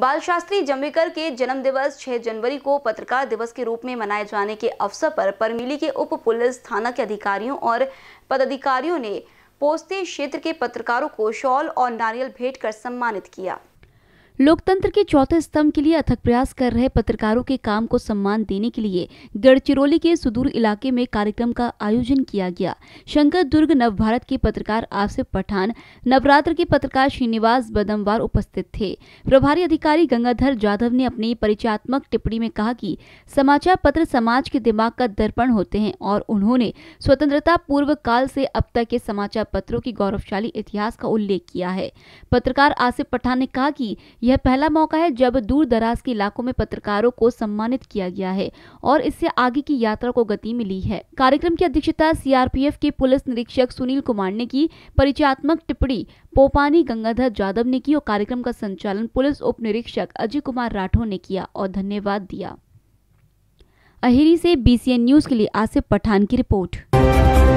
बाल शास्त्री जम्बेकर के जन्म दिवस छह जनवरी को पत्रकार दिवस के रूप में मनाए जाने के अवसर पर परमिली के उप पुलिस थाना के अधिकारियों और पदाधिकारियों ने पोस्ते क्षेत्र के पत्रकारों को शॉल और नारियल भेंट कर सम्मानित किया लोकतंत्र के चौथे स्तंभ के लिए अथक प्रयास कर रहे पत्रकारों के काम को सम्मान देने के लिए गढ़चिरौली के सुदूर इलाके में कार्यक्रम का आयोजन किया गया शंकर दुर्ग नव भारत के पत्रकार आसिफ पठान नवरात्र के पत्रकार श्रीनिवास बदमवार उपस्थित थे प्रभारी अधिकारी गंगाधर जाधव ने अपनी परिचयात्मक टिप्पणी में कहा की समाचार पत्र समाज के दिमाग का दर्पण होते हैं और उन्होंने स्वतंत्रता पूर्व काल से अब तक के समाचार पत्रों की गौरवशाली इतिहास का उल्लेख किया है पत्रकार आसिफ पठान ने कहा की यह पहला मौका है जब दूर दराज के इलाकों में पत्रकारों को सम्मानित किया गया है और इससे आगे की यात्रा को गति मिली है कार्यक्रम की अध्यक्षता सीआरपीएफ के पुलिस निरीक्षक सुनील कुमार ने की परिचयात्मक टिप्पणी पोपानी गंगाधर यादव ने की और कार्यक्रम का संचालन पुलिस उप निरीक्षक अजय कुमार राठौर ने किया और धन्यवाद दिया अहिरी से बीसीएन न्यूज के लिए आसिफ पठान की रिपोर्ट